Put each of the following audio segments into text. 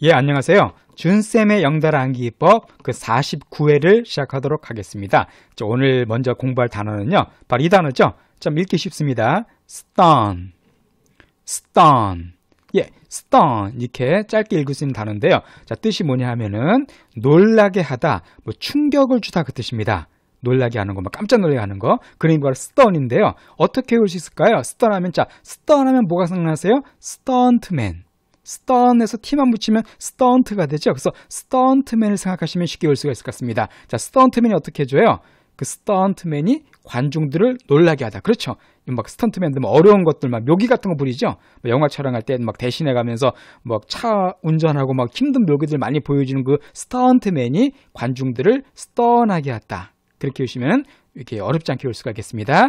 예, 안녕하세요. 준쌤의 영달아 암기법 그 49회를 시작하도록 하겠습니다. 자, 오늘 먼저 공부할 단어는요. 바로 이 단어죠. 좀 읽기 쉽습니다. stun, stun. 예, stun 이렇게 짧게 읽을 수 있는 단어인데요. 자, 뜻이 뭐냐 하면은 놀라게 하다, 뭐 충격을 주다 그 뜻입니다. 놀라게 하는 거, 막 뭐 깜짝 놀라게 하는 거. 그러니 바로 스턴인데요. 어떻게 외울 수 있을까요? 스턴하면 자, 스턴하면 뭐가 생각나세요? 스턴트맨. stunt에서 t만 붙이면 stunt가 되죠. 그래서 stuntman을 생각하시면 쉽게 올 수가 있을 것 같습니다. 자, stuntman이 어떻게 해줘요? 그 스턴트맨이 관중들을 놀라게 하다. 그렇죠. 막 스턴트맨들 뭐 어려운 것들 막 묘기 같은 거 부리죠. 뭐 영화 촬영할 때 막 대신해 가면서 막 차 운전하고 막 힘든 묘기들 많이 보여주는 그 스턴트맨이 관중들을 스턴하게 했다. 그렇게 오시면 이렇게 어렵지 않게 올 수가 있겠습니다.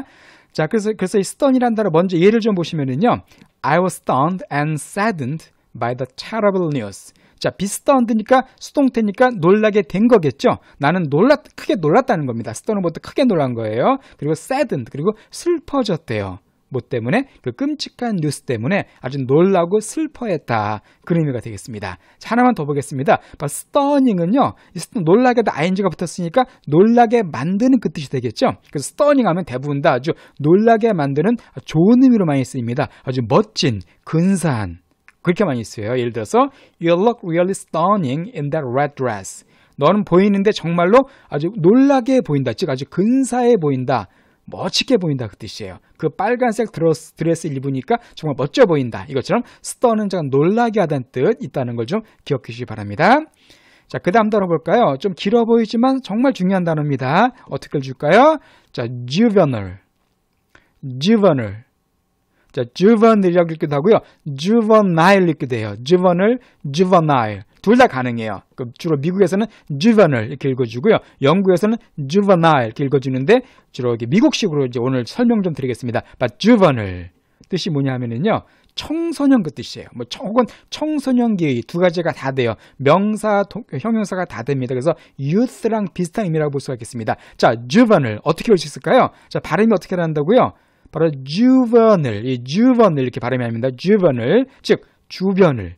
자, 그래서 그래서 이 스턴이란 단어 먼저 예를 좀 보시면은요. I was stunned and saddened by the terrible news. 자, 비스턴 드니까 수동태니까 놀라게 된 거겠죠. 나는 놀랐 크게 놀랐다는 겁니다. 스톤너보트 크게 놀란 거예요. 그리고 s a d d e n 그리고 슬퍼졌대요. 뭐 때문에 그 끔찍한 뉴스 때문에 아주 놀라고 슬퍼했다 그런 의미가 되겠습니다. 자, 하나만 더 보겠습니다. 스터닝은요, 놀라게도 ing가 붙었으니까 놀라게 만드는 그 뜻이 되겠죠. 그래서 스터닝하면 대부분 다 아주 놀라게 만드는 좋은 의미로 많이 쓰입니다. 아주 멋진 근사한 그렇게 많이 쓰여요. 예를 들어서 You look really stunning in that red dress. 너는 보이는데 정말로 아주 놀라게 보인다. 즉 아주 근사해 보인다. 멋있게 보인다 그 뜻이에요. 그 빨간색 드레스, 드레스 입으니까 정말 멋져 보인다. 이것처럼 stunn은 제가 놀라게 하다는 뜻 있다는 걸 좀 기억해 주시기 바랍니다. 자, 그 다음 단어 볼까요? 좀 길어 보이지만 정말 중요한 단어입니다. 어떻게 줄까요? 자, juvenile. juvenile. 자, juvenil이라고 읽기도 하고요. juvenile 읽기도 해요. juvenile, juvenile. 둘 다 가능해요. 주로 미국에서는 juvenile 이렇게 읽어주고요. 영국에서는 juvenile 이렇게 읽어주는데 주로 이게 미국식으로 이제 오늘 설명 좀 드리겠습니다. But juvenile 뜻이 뭐냐 하면은요. 청소년 그 뜻이에요. 뭐 청, 혹은 청소년기 의두 가지가 다 돼요. 명사, 동, 형용사가 다 됩니다. 그래서 youth랑 비슷한 의미라고 볼 수가 있겠습니다. 자, juvenile 어떻게 볼 수 있을까요? 자, 발음이 어떻게 난다고요? 바로 주변을 이 주변을 이렇게 발음해야 합니다. 주변을 즉 주변을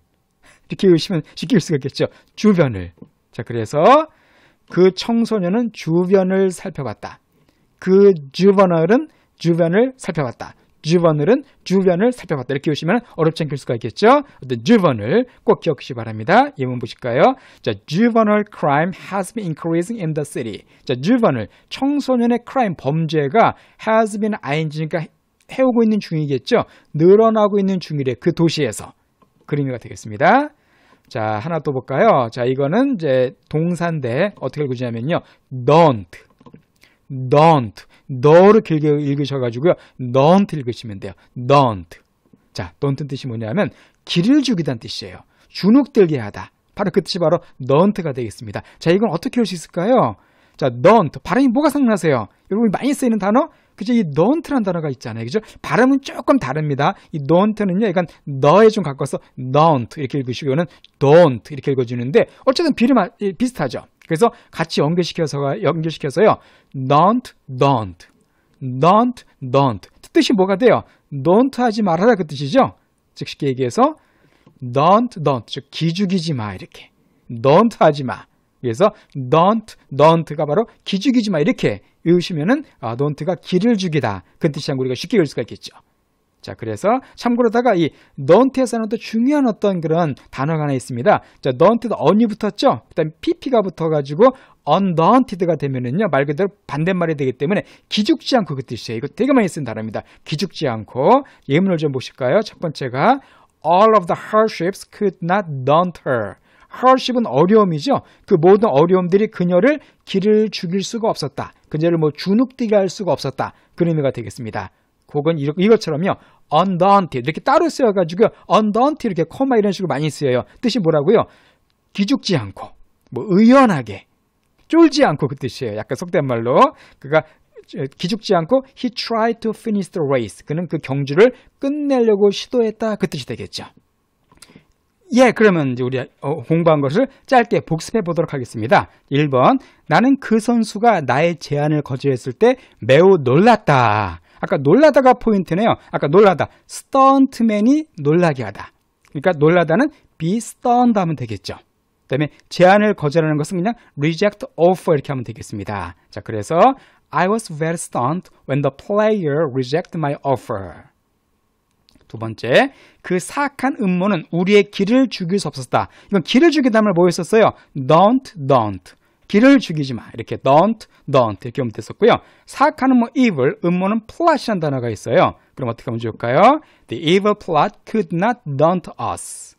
이렇게 읽으시면 쉽게 읽을 수가 있겠죠. 주변을 자 그래서 그 청소년은 주변을 살펴봤다. 그 주변을은 주변을 살펴봤다. 주번을은 주변을 살펴봤다 이렇게 오시면 어렵지 않게 수가 있겠죠. 어떤 주번을꼭 기억하시기 바랍니다. 예문 보실까요? 자, juvenile crime has been increasing in the city. 자, j 번을 청소년의 crime 범죄가 has been ing니까 해오고 있는 중이겠죠. 늘어나고 있는 중이래 그 도시에서 그림이가 되겠습니다. 자, 하나 또 볼까요? 자, 이거는 이제 동사인데 어떻게 구지냐면요. don't don't, 너를 길게 읽으셔가지고요. don't 읽으시면 돼요. don't. 자, don't 뜻이 뭐냐면 길을 주기란 뜻이에요. 주눅들게 하다. 바로 그 뜻이 바로 don't가 되겠습니다. 자, 이건 어떻게 올수 있을까요? 자, don't 발음이 뭐가 생각나세요? 여러분이 많이 쓰이는 단어? 그죠? 이 don't란 단어가 있잖아요. 그죠? 발음은 조금 다릅니다. 이 don't는요, 약간 너에 좀 가까워서 don't 이렇게 읽으시고, 이거는 don't 이렇게 읽어주는데, 어쨌든 비름, 아, 비슷하죠? 그래서 같이 연결시켜서 연결시켜서요. don't don't don't don't 그 뜻이 뭐가 돼요? don't 하지 말아라 그 뜻이죠. 즉 쉽게 얘기해서 don't don't 즉 기죽이지 마 이렇게 don't 하지 마. 그래서 don't don't가 바로 기죽이지 마 이렇게 외우시면은 아, don't가 길을 죽이다 그 뜻이 한 우리가 쉽게 읽을 수가 있겠죠. 자, 그래서 참고로다가 이 넌트에서는 또 중요한 어떤 그런 단어가 하나 있습니다. 자, 넌트도 언이 붙었죠? 그다음 에 pp가 붙어가지고 undaunted 되면은요 말 그대로 반대말이 되기 때문에 기죽지 않고 그 뜻이에요. 이거 되게 많이 쓴 단어입니다. 기죽지 않고 예문을 좀 보실까요? 첫 번째가 all of the hardships could not daunt her. hardship은 어려움이죠. 그 모든 어려움들이 그녀를 길을 죽일 수가 없었다. 그녀를 뭐 주눅들게 할 수가 없었다. 그런 의미가 되겠습니다. 혹은 이것처럼요. undaunted 이렇게 따로 쓰여가지고 undaunted 이렇게 코마 이런 식으로 많이 쓰여요. 뜻이 뭐라고요? 기죽지 않고 뭐 의연하게 쫄지 않고 그 뜻이에요. 약간 속된 말로 그가 기죽지 않고 he tried to finish the race. 그는 그 경주를 끝내려고 시도했다 그 뜻이 되겠죠. 예, 그러면 이제 우리 어, 공부한 것을 짧게 복습해 보도록 하겠습니다. 1번 나는 그 선수가 나의 제안을 거절했을 때 매우 놀랐다. 아까 놀라다가 포인트네요. 아까 놀라다. 스턴트맨이 놀라게 하다. 그러니까 놀라다는 be stunned 하면 되겠죠. 그다음에 제안을 거절하는 것은 그냥 reject offer 이렇게 하면 되겠습니다. 자, 그래서 I was very stunned when the player rejected my offer. 두 번째, 그 사악한 음모는 우리의 길을 죽일 수 없었다. 이건 길을 죽이다는을 뭐였었어요? Don't, don't. 길를 죽이지 마. 이렇게 don't, don't 이렇게 오면 됐었고요. 사악하는 뭐 evil, 음모는 plot이라는 단어가 있어요. 그럼 어떻게 하면 좋을까요? The evil plot could not daunt us.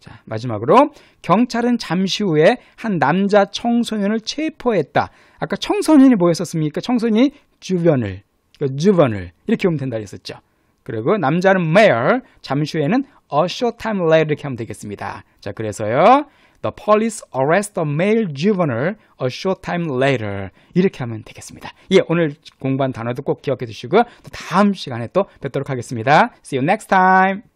자, 마지막으로 경찰은 잠시 후에 한 남자 청소년을 체포했다. 아까 청소년이 뭐였었습니까? 청소년이 주변을, 그러니까 주변을 이렇게 오면 된다 했었죠. 그리고 남자는 mayor, 잠시 후에는 a short time later 이렇게 하면 되겠습니다. 자, 그래서요. The police arrest a male juvenile a short time later. 이렇게 하면 되겠습니다. 예, 오늘 공부한 단어도 꼭 기억해 주시고요. 또 다음 시간에 또 뵙도록 하겠습니다. See you next time.